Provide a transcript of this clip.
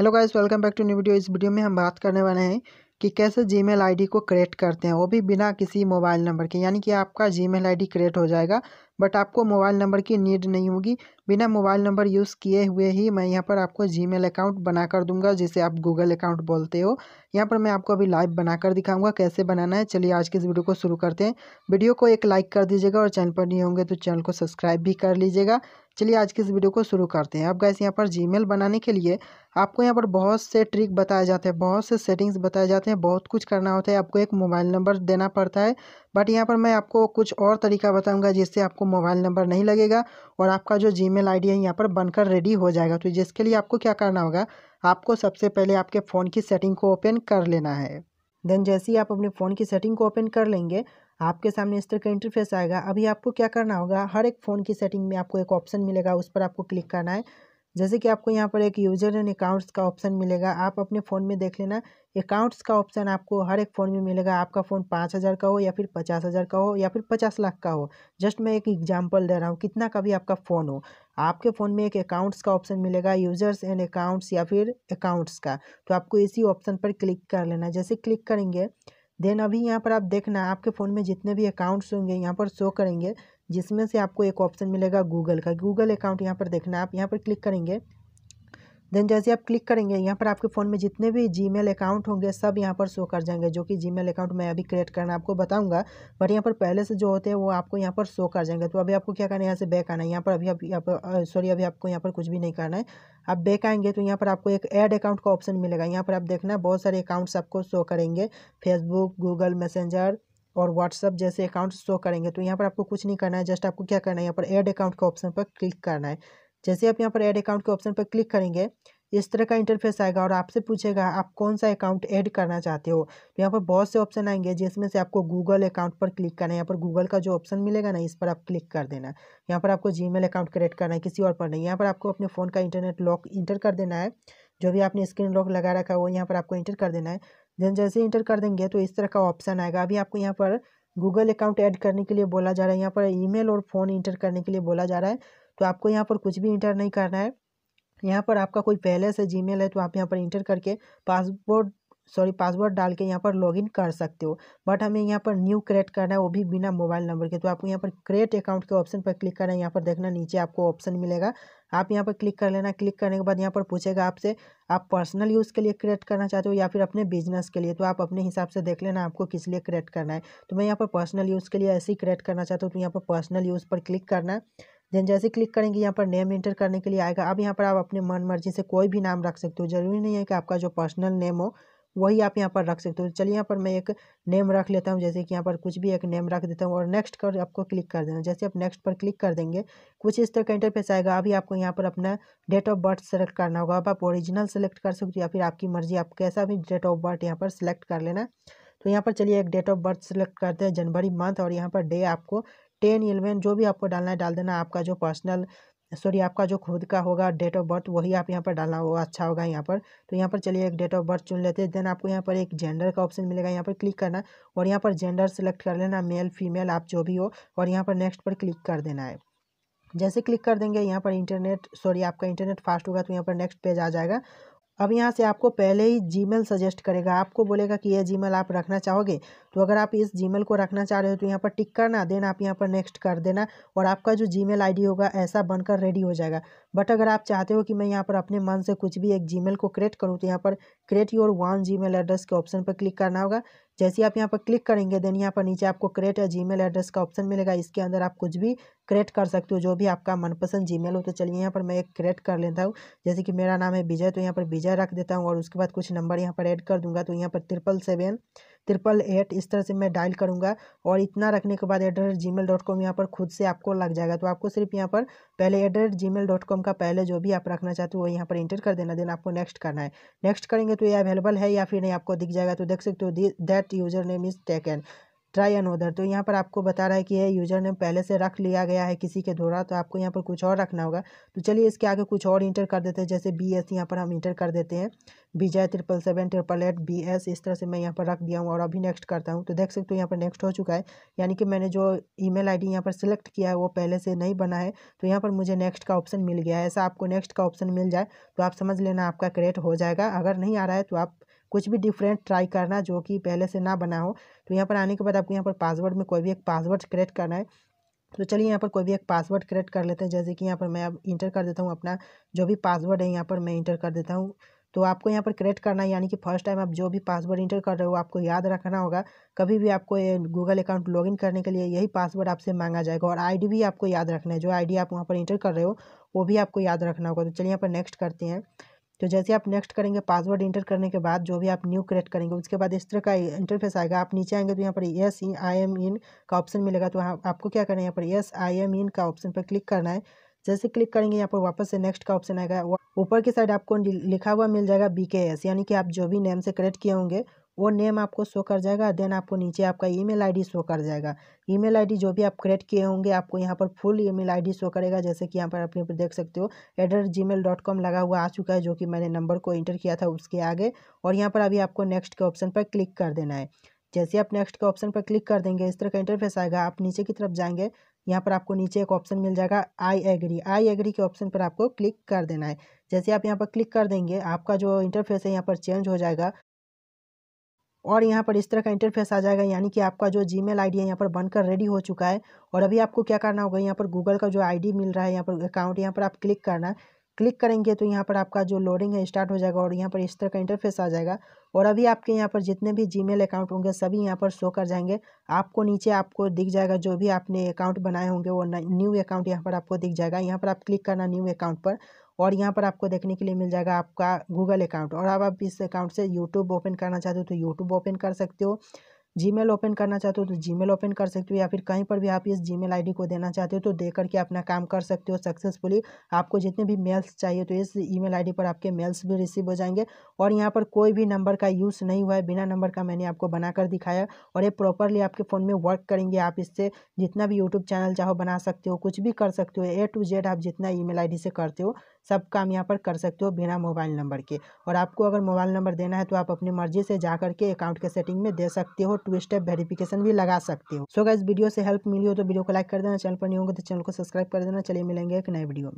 hello guys welcome back to new video इस video में हम बात करने वाले हैं कि कैसे जीमेल आईडी को क्रिएट करते हैं वो भी बिना किसी मोबाइल नंबर के यानी कि आपका जीमेल आईडी क्रिएट हो जाएगा बट आपको मोबाइल नंबर की नीड नहीं होगी बिना मोबाइल नंबर यूज़ किए हुए ही मैं यहाँ पर आपको मेल अकाउंट बना कर दूंगा जिसे आप गूगल अकाउंट बोलते हो यहाँ पर मैं आपको अभी लाइव बना कर दिखाऊंगा कैसे बनाना है चलिए आज के इस वीडियो को शुरू करते हैं वीडियो को एक लाइक कर दीजिएगा और चैनल पर नहीं होंगे तो चैनल को सब्सक्राइब भी कर लीजिएगा चलिए आज की इस वीडियो को शुरू करते हैं आप गैस यहाँ पर जीमेल बनाने के लिए आपको यहाँ पर बहुत से ट्रिक बताए जाते हैं बहुत से सेटिंग्स बताए जाते हैं बहुत कुछ करना होता है आपको एक मोबाइल नंबर देना पड़ता है बट यहाँ पर मैं आपको कुछ और तरीका बताऊँगा जिससे आपको मोबाइल नंबर नहीं लगेगा और आपका जो जी मेल है यहाँ पर बनकर रेडी हो जाएगा तो जिसके लिए आपको क्या करना होगा आपको सबसे पहले आपके फ़ोन की सेटिंग को ओपन कर लेना है देन जैसे ही आप अपने फ़ोन की सेटिंग को ओपन कर लेंगे आपके सामने इस तरह का इंटरफेस आएगा अभी आपको क्या करना होगा हर एक फ़ोन की सेटिंग में आपको एक ऑप्शन मिलेगा उस पर आपको क्लिक करना है जैसे कि आपको यहाँ पर एक यूजर एंड अकाउंट्स का ऑप्शन मिलेगा आप अपने फ़ोन में देख लेना अकाउंट्स का ऑप्शन आपको हर एक फ़ोन में मिलेगा आपका फ़ोन पाँच हज़ार का हो या फिर पचास हज़ार का हो या फिर पचास लाख का हो जस्ट मैं एक एग्जांपल दे रहा हूँ कितना का भी आपका फ़ोन हो आपके फ़ोन में एक अकाउंट्स का ऑप्शन मिलेगा यूजर्स एंड अकाउंट्स या फिर अकाउंट्स का तो आपको इसी ऑप्शन पर क्लिक कर लेना जैसे क्लिक करेंगे देन अभी यहाँ पर आप देखना आपके फ़ोन में जितने भी अकाउंट्स होंगे यहाँ पर शो करेंगे जिसमें से आपको एक ऑप्शन मिलेगा गूगल का गूगल अकाउंट यहाँ पर देखना आप यहाँ पर क्लिक करेंगे देन जैसे आप क्लिक करेंगे यहाँ पर आपके फ़ोन में जितने भी जीमेल अकाउंट होंगे सब यहाँ पर शो कर जाएंगे जो कि जीमेल अकाउंट मैं अभी क्रिएट करना आपको बताऊंगा बट यहाँ पर पहले से जो होते हैं वो आपको यहाँ पर शो कर जाएंगे तो अभी आपको क्या करना है यहाँ से बैक आना है यहाँ पर अभी आप यहाँ पर सॉरी अभी आपको यहाँ पर कुछ भी नहीं करना है आप बैक आएंगे तो यहाँ पर आपको एक ऐड अकाउंट का ऑप्शन मिलेगा यहाँ पर आप देखना बहुत सारे अकाउंट्स आपको शो करेंगे फेसबुक गूगल मैसेंजर और व्हाट्सअप जैसे अकाउंट शो करेंगे तो यहाँ पर आपको कुछ नहीं करना है जस्ट आपको क्या करना है यहाँ पर ऐड अकाउंट का ऑप्शन पर क्लिक करना है जैसे आप यहाँ पर ऐड अकाउंट के ऑप्शन पर क्लिक करेंगे इस तरह का इंटरफेस आएगा और आपसे पूछेगा आप कौन सा अकाउंट ऐड करना चाहते हो तो यहाँ पर बहुत से ऑप्शन आएंगे जिसमें से आपको गूगल अकाउंट पर क्लिक करना है यहाँ पर गूगल का जो ऑप्शन मिलेगा ना इस पर आप क्लिक कर देना यहाँ पर आपको जीमेल अकाउंट क्रिएट करना है किसी और पर नहीं यहाँ पर आपको अपने फ़ोन का इंटरनेट लॉक इंटर कर देना है जो भी आपने स्क्रीन लॉक लगा रखा है वो यहाँ पर आपको इंटर कर देना है देन जैसे इंटर कर देंगे तो इस तरह का ऑप्शन आएगा अभी आपको यहाँ पर गूगल अकाउंट ऐड करने के लिए बोला जा रहा है यहाँ पर ईमेल और फ़ोन इंटर करने के लिए बोला जा रहा है तो आपको यहाँ पर कुछ भी इंटर नहीं करना है यहाँ पर आपका कोई पहले से जी है तो आप यहाँ पर इंटर करके पासवर्ड सॉरी पासवर्ड डाल के यहाँ पर लॉगिन कर सकते हो बट हमें यहाँ पर न्यू क्रिएट करना है वो भी बिना मोबाइल नंबर के तो आपको यहाँ पर क्रिएट अकाउंट के ऑप्शन पर क्लिक करना है यहाँ पर देखना नीचे आपको ऑप्शन मिलेगा आप यहाँ पर क्लिक कर लेना क्लिक करने के बाद यहाँ पर पूछेगा आपसे आप पर्सनल यूज़ के लिए क्रिएट करना चाहते हो या फिर अपने बिजनेस के लिए तो आप अपने हिसाब से देख लेना आपको किस लिए क्रिएट करना है तो मैं यहाँ पर पर्सनल यूज़ के लिए ऐसे ही क्रिएट करना चाहता हूँ तो यहाँ पर पर्सनल यूज़ पर क्लिक करना है देन जैसे क्लिक करेंगे यहाँ पर नेम इंटर करने के लिए आएगा अब यहाँ पर आप अपने मन मर्जी से कोई भी नाम रख सकते हो ज़रूरी नहीं है कि आपका जो पर्सनल नेम हो वही आप यहाँ पर रख सकते हो चलिए यहाँ पर मैं एक नेम रख लेता हूँ जैसे कि यहाँ पर कुछ भी एक नेम रख देता हूँ और नेक्स्ट कर आपको क्लिक कर देना जैसे आप नेक्स्ट पर क्लिक कर देंगे कुछ इस तरह का इंटरफेस आएगा अभी आपको यहाँ पर अपना डेट ऑफ बर्थ सेलेक्ट करना होगा अब आप ओरिजिनल सेलेक्ट कर सकते हो या फिर आपकी मर्जी आप कैसा भी डेट ऑफ बर्थ यहाँ पर सिलेक्ट कर लेना तो यहाँ पर चलिए एक डेट ऑफ बर्थ सेलेक्ट करते हैं जनवरी मंथ और यहाँ पर डे आपको टेन इलेवन जो भी आपको डालना है डाल देना आपका जो पर्सनल सॉरी आपका जो खुद का होगा डेट ऑफ बर्थ वही आप यहाँ पर डालना होगा अच्छा होगा यहाँ पर तो यहाँ पर चलिए एक डेट ऑफ बर्थ चुन लेते हैं देन आपको यहाँ पर एक जेंडर का ऑप्शन मिलेगा यहाँ पर क्लिक करना और यहाँ पर जेंडर सेलेक्ट कर लेना मेल फीमेल आप जो भी हो और यहाँ पर नेक्स्ट पर क्लिक कर देना है जैसे क्लिक कर देंगे यहाँ पर इंटरनेट सॉरी आपका इंटरनेट फास्ट होगा तो यहाँ पर नेक्स्ट पेज आ जाएगा अब यहाँ से आपको पहले ही जी सजेस्ट करेगा आपको बोलेगा कि यह जी आप रखना चाहोगे तो अगर आप इस जी को रखना चाह रहे हो तो यहाँ पर टिक करना देन आप यहाँ पर नेक्स्ट कर देना और आपका जो जी मेल होगा ऐसा बनकर रेडी हो जाएगा बट अगर आप चाहते हो कि मैं यहाँ पर अपने मन से कुछ भी एक जी को क्रिएट करूँ तो यहाँ पर create your one G address के ऑप्शन पर क्लिक करना होगा जैसे आप यहाँ पर क्लिक करेंगे देन यहाँ पर नीचे आपको क्रिएट जी मेल एड्रेस का ऑप्शन मिलेगा इसके अंदर आप कुछ भी क्रिएट कर सकते हो जो भी आपका मनपसंद जी मेल हो तो चलिए यहाँ पर मैं एक क्रिएट कर लेता हूँ जैसे कि मेरा नाम है विजय तो यहाँ पर विजय रख देता हूँ और उसके बाद कुछ नंबर यहाँ पर ऐड कर दूंगा तो यहाँ पर ट्रिपल सेवन ट्रिपल एट इस तरह से मैं डायल करूंगा और इतना रखने के बाद at Gmail dot com यहाँ पर खुद से आपको लग जाएगा तो आपको सिर्फ यहाँ पर पहले at Gmail dot com का पहले जो भी आप रखना चाहते हो वो यहाँ पर इंटर कर देना देन आपको नेक्स्ट करना है नेक्स्ट करेंगे तो ये अवेलेबल है या फिर नहीं आपको दिख जाएगा तो देख सकते हो that username is taken try another तो यहाँ पर आपको बता रहा है कि ये यूज़र नेम पहले से रख लिया गया है किसी के द्वारा तो आपको यहाँ पर कुछ और रखना होगा तो चलिए इसके आगे कुछ और इंटर कर देते हैं जैसे बी एस यहाँ पर हम इंटर कर देते हैं Vijay triple seven triple eight B S इस तरह से मैं यहाँ पर रख दिया हूँ और अभी नेक्स्ट करता हूँ तो देख सकते हो यहाँ पर नेक्स्ट हो चुका है यानी कि मैंने जो ई मेल आई डी यहाँ पर सिलेक्ट किया है वो पहले से नहीं बना है तो यहाँ पर मुझे नेक्स्ट का ऑप्शन मिल गया है ऐसा आपको नेक्स्ट का ऑप्शन मिल जाए तो आप समझ लेना आपका क्रिएट हो जाएगा अगर नहीं आ रहा है तो आप कुछ भी डिफरेंट ट्राई करना जो कि पहले से ना बना हो तो यहाँ पर आने के बाद आपको यहाँ पर पासवर्ड में कोई भी एक पासवर्ड क्रिएट करना है तो चलिए यहाँ पर कोई भी एक पासवर्ड क्रिएट कर लेते हैं जैसे कि यहाँ पर मैं अब इंटर कर देता हूँ अपना जो भी पासवर्ड है यहाँ पर मैं इंटर कर देता हूँ तो आपको यहाँ पर क्रिएट करना है यानी कि फर्स्ट टाइम आप जो भी पासवर्ड इंटर कर रहे हो आपको याद रखना होगा कभी भी आपको गूगल अकाउंट लॉगिन करने के लिए यही पासवर्ड आपसे मांगा जाएगा और आईडी भी आपको याद रखना है जो आईडी आप वहाँ पर इंटर कर रहे हो वो भी आपको याद रखना होगा तो चलिए यहाँ पर नेक्स्ट करते हैं तो जैसे आप नेक्स्ट करेंगे पासवर्ड इंटर करने के बाद जो भी आप न्यू क्रिएट करेंगे उसके बाद इस तरह का इंटरफेस आएगा आप नीचे आएंगे तो यहाँ पर यस आई एम इन का ऑप्शन मिलेगा तो वहाँ आपको क्या करना है यहाँ पर यस आई एम इन का ऑप्शन पर क्लिक करना है जैसे क्लिक करेंगे यहाँ पर वापस से नेक्स्ट का ऑप्शन आएगा ऊपर की साइड आपको लिखा हुआ मिल जाएगा बी के एस यानी कि आप जो भी नेम से क्रिएट किए होंगे वो नेम आपको शो कर जाएगा देन आपको नीचे आपका ईमेल आईडी शो कर जाएगा ईमेल आईडी जो भी आप क्रिएट किए होंगे आपको यहाँ पर फुल ईमेल आईडी शो करेगा जैसे कि यहाँ पर आप यहाँ पर देख सकते हो एट डॉट कॉम लगा हुआ आ चुका है जो कि मैंने नंबर को इंटर किया था उसके आगे और यहाँ पर अभी आपको नेक्स्ट के ऑप्शन पर क्लिक कर देना है जैसे आप नेक्स्ट के ऑप्शन पर क्लिक कर देंगे इस तरह का इंटरफेस आएगा आप नीचे की तरफ जाएंगे यहाँ पर आपको नीचे एक ऑप्शन मिल जाएगा आई एग्री आई एग्री के ऑप्शन पर आपको क्लिक कर देना है जैसे आप यहाँ पर क्लिक कर देंगे आपका जो इंटरफेस है यहाँ पर चेंज हो जाएगा और यहाँ पर इस तरह का इंटरफेस आ जाएगा यानी कि आपका जो जी मेल है यहाँ पर बनकर रेडी हो चुका है और अभी आपको क्या करना होगा यहाँ पर गूगल का जो आई मिल रहा है यहाँ पर अकाउंट यहाँ पर आप क्लिक करना क्लिक करेंगे तो यहाँ पर आपका जो लोडिंग है स्टार्ट हो जाएगा और यहाँ पर इस तरह का इंटरफेस आ जाएगा और अभी आपके यहाँ पर जितने भी जीमेल अकाउंट होंगे सभी यहाँ पर शो कर जाएंगे आपको नीचे आपको दिख जाएगा जो भी आपने अकाउंट बनाए होंगे वो न्यू अकाउंट यहाँ पर आपको दिख जाएगा यहाँ पर आप क्लिक करना न्यू अकाउंट पर और यहाँ पर आपको देखने के लिए मिल जाएगा आपका गूगल अकाउंट और अब आप इस अकाउंट से यूट्यूब ओपन करना चाहते हो तो यूट्यूब ओपन कर सकते हो जीमेल ओपन करना चाहते हो तो जीमेल ओपन कर सकते हो या फिर कहीं पर भी आप इस जीमेल आईडी को देना चाहते हो तो दे करके अपना काम कर सकते हो सक्सेसफुली आपको जितने भी मेल्स चाहिए तो इस ईमेल आईडी पर आपके मेल्स भी रिसीव हो जाएंगे और यहाँ पर कोई भी नंबर का यूज़ नहीं हुआ है बिना नंबर का मैंने आपको बनाकर दिखाया और ये प्रॉपरली आपके फ़ोन में वर्क करेंगे आप इससे जितना भी यूट्यूब चैनल चाहो बना सकते हो कुछ भी कर सकते हो ए टू जेड आप जितना ई मेल से करते हो सब काम यहाँ पर कर सकते हो बिना मोबाइल नंबर के और आपको अगर मोबाइल नंबर देना है तो आप अपनी मर्जी से जा करके अकाउंट के सेटिंग में दे सकते हो टू स्टेप वेरिफिकेशन भी लगा सकते हो सो अगर इस वीडियो से हेल्प मिली हो तो वीडियो को लाइक कर देना चैनल पर नहीं होंगे तो चैनल को सब्सक्राइब कर देना चलिए मिलेंगे एक नए वीडियो में